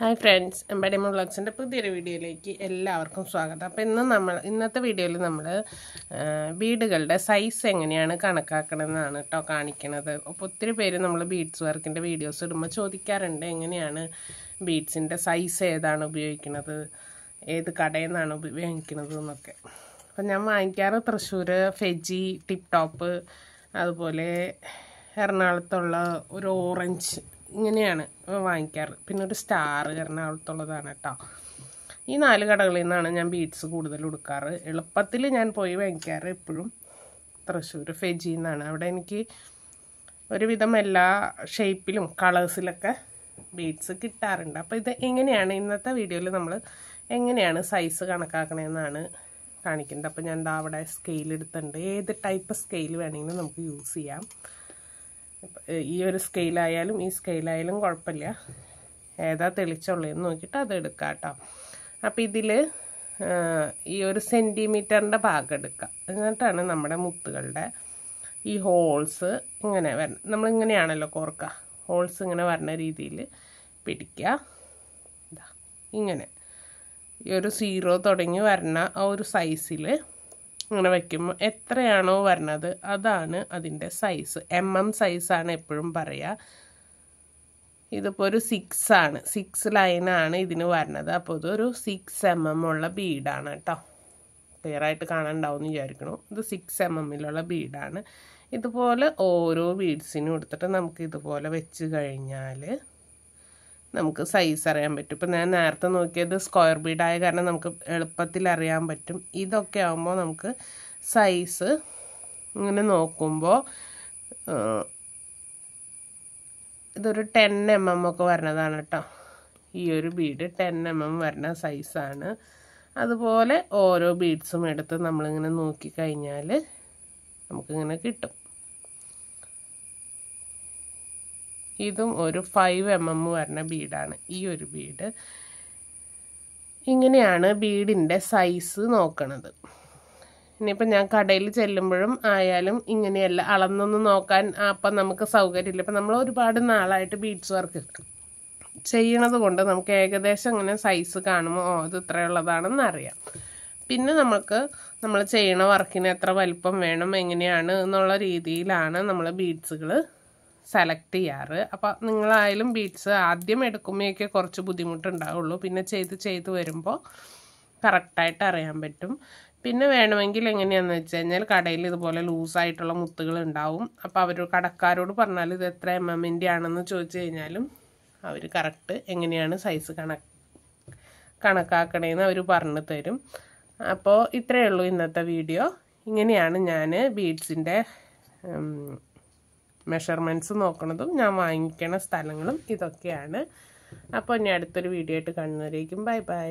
hi friends എംബഡി വ്ളോഗ്സിൻ്റെ പുതിയൊരു വീഡിയോയിലേക്ക് എല്ലാവർക്കും സ്വാഗതം അപ്പോൾ ഇന്ന് നമ്മൾ ഇന്നത്തെ വീഡിയോയിൽ നമ്മൾ ബീഡുകളുടെ സൈസ് എങ്ങനെയാണ് കണക്കാക്കണമെന്നാണ് കേട്ടോ കാണിക്കണത് അപ്പോൾ ഒത്തിരി പേര് നമ്മൾ ബീഡ്സ് വർക്കിൻ്റെ വീഡിയോസ് ഇടുമ്പോൾ ചോദിക്കാറുണ്ട് എങ്ങനെയാണ് ബീഡ്സിൻ്റെ സൈസ് ഏതാണ് ഉപയോഗിക്കുന്നത് ഏത് കടയിൽ നിന്നാണ് ഉപയോഗിക്കുന്നത് എന്നൊക്കെ അപ്പം ഞാൻ വാങ്ങിക്കാറ് തൃശ്ശൂർ ഫെജി ടിപ് ടോപ്പ് അതുപോലെ എറണാകുളത്തുള്ള ഒരു ഓറഞ്ച് ഇങ്ങനെയാണ് വാങ്ങിക്കാറ് പിന്നെ ഒരു സ്റ്റാർ എറണാകുളത്തുള്ളതാണ് കേട്ടോ ഈ നാല് കടകളിൽ നിന്നാണ് ഞാൻ ബീഡ്സ് കൂടുതൽ എടുക്കാറ് എളുപ്പത്തിൽ ഞാൻ പോയി വാങ്ങിക്കാറ് എപ്പോഴും തൃശ്ശൂർ ഫെജി എന്നാണ് അവിടെ എനിക്ക് ഒരുവിധം എല്ലാ ഷേപ്പിലും കളേഴ്സിലൊക്കെ ബീഡ്സ് കിട്ടാറുണ്ട് അപ്പോൾ ഇത് എങ്ങനെയാണ് ഇന്നത്തെ വീഡിയോയിൽ നമ്മൾ എങ്ങനെയാണ് സൈസ് കണക്കാക്കണമെന്നാണ് കാണിക്കുന്നത് അപ്പോൾ ഞാൻ അവിടെ സ്കെയിൽ എടുത്തിട്ടുണ്ട് ഏത് ടൈപ്പ് സ്കെയിൽ വേണമെങ്കിലും നമുക്ക് യൂസ് ചെയ്യാം ഈ ഒരു സ്കെയിലായാലും ഈ സ്കെയിലായാലും കുഴപ്പമില്ല ഏതാ തെളിച്ചുള്ളതെന്ന് നോക്കിയിട്ട് അത് എടുക്കാം കേട്ടോ അപ്പം ഇതിൽ ഈ ഒരു സെൻറ്റിമീറ്ററിൻ്റെ ഭാഗം എടുക്കുക എന്നിട്ടാണ് നമ്മുടെ മുത്തുകളുടെ ഈ ഹോൾസ് ഇങ്ങനെ വരണം നമ്മളിങ്ങനെയാണല്ലോ കോർക്കുക ഹോൾസ് ഇങ്ങനെ വരണ രീതിയിൽ പിടിക്കുക ഇതാ ഇങ്ങനെ ഈ ഒരു സീറോ തുടങ്ങി വരണ ആ ഒരു സൈസിൽ ഇങ്ങനെ വയ്ക്കുമ്പോൾ എത്രയാണോ വരണത് അതാണ് അതിൻ്റെ സൈസ് എം എം സൈസാണ് എപ്പോഴും പറയുക ഇതിപ്പോൾ ഒരു സിക്സ് ആണ് സിക്സ് ലൈനാണ് ഇതിന് വരണത് അപ്പോൾ ഇതൊരു സിക്സ് എം എം ഉള്ള ബീഡാണ് കേട്ടോ ക്ലിയറായിട്ട് കാണാനുണ്ടാവും എന്ന് വിചാരിക്കണു ഇത് സിക്സ് എം എമ്മിലുള്ള ബീഡാണ് ഇതുപോലെ ഓരോ ബീഡ്സിനും എടുത്തിട്ട് നമുക്ക് ഇതുപോലെ വെച്ച് കഴിഞ്ഞാൽ നമുക്ക് സൈസ് അറിയാൻ പറ്റും ഇപ്പം ഞാൻ നേരത്തെ നോക്കിയത് സ്ക്വയർ ബീഡായ കാരണം നമുക്ക് എളുപ്പത്തിൽ അറിയാൻ പറ്റും ഇതൊക്കെ ആകുമ്പോൾ നമുക്ക് സൈസ് ഇങ്ങനെ നോക്കുമ്പോൾ ഇതൊരു ടെൻ എം എം ഒക്കെ വരണതാണ് കേട്ടോ ഈ ഒരു ബീഡ് ടെൻ എം എം വരുന്ന സൈസാണ് അതുപോലെ ഓരോ ബീഡ്സും എടുത്ത് നമ്മളിങ്ങനെ നോക്കിക്കഴിഞ്ഞാൽ നമുക്കിങ്ങനെ കിട്ടും ഇതും ഒരു ഫൈവ് എം എം വരുന്ന ബീഡാണ് ഈ ഒരു ബീഡ് ഇങ്ങനെയാണ് ബീഡിൻ്റെ സൈസ് നോക്കണത് ഇനിയിപ്പോൾ ഞാൻ കടയിൽ ചെല്ലുമ്പോഴും ആയാലും ഇങ്ങനെയല്ല അളന്നൊന്ന് നോക്കാൻ അപ്പം നമുക്ക് സൗകര്യമില്ല ഇപ്പം നമ്മൾ ഒരുപാട് നാളായിട്ട് ബീഡ്സ് വർക്ക് ചെയ്യണത് കൊണ്ട് നമുക്ക് ഏകദേശം ഇങ്ങനെ സൈസ് കാണുമോ ഓ ഇത് ഇത്രയുള്ളതാണെന്ന് അറിയാം പിന്നെ നമുക്ക് നമ്മൾ ചെയ്യണ വർക്കിന് എത്ര വലിപ്പം വേണം എങ്ങനെയാണ് എന്നുള്ള രീതിയിലാണ് നമ്മൾ ബീഡ്സുകൾ സെലക്ട് ചെയ്യാറ് അപ്പോൾ നിങ്ങളായാലും ബീഡ്സ് ആദ്യം എടുക്കുമ്പോഴേക്ക് കുറച്ച് ബുദ്ധിമുട്ടുണ്ടാവുള്ളൂ പിന്നെ ചെയ്ത് ചെയ്ത് വരുമ്പോൾ കറക്റ്റായിട്ട് അറിയാൻ പറ്റും പിന്നെ വേണമെങ്കിൽ എങ്ങനെയാണെന്ന് വെച്ച് കഴിഞ്ഞാൽ കടയിൽ ഇതുപോലെ ലൂസായിട്ടുള്ള മുത്തുകൾ ഉണ്ടാവും അപ്പോൾ അവർ കടക്കാരോട് പറഞ്ഞാൽ ഇത് എത്ര എം എമ്മിൻ്റെ ആണെന്ന് ചോദിച്ചു കഴിഞ്ഞാലും അവർ കറക്റ്റ് എങ്ങനെയാണ് സൈസ് കണക്ക് കണക്കാക്കണേന്ന് അവർ പറഞ്ഞു തരും അപ്പോൾ ഇത്രയേ ഉള്ളൂ ഇന്നത്തെ വീഡിയോ ഇങ്ങനെയാണ് ഞാൻ ബീഡ്സിൻ്റെ മെഷർമെൻറ്റ്സ് നോക്കണതും ഞാൻ വാങ്ങിക്കണ സ്ഥലങ്ങളും ഇതൊക്കെയാണ് അപ്പോൾ ഇനി അടുത്തൊരു വീഡിയോ ആയിട്ട് കാണുന്നവരേക്കും ബൈ ബൈ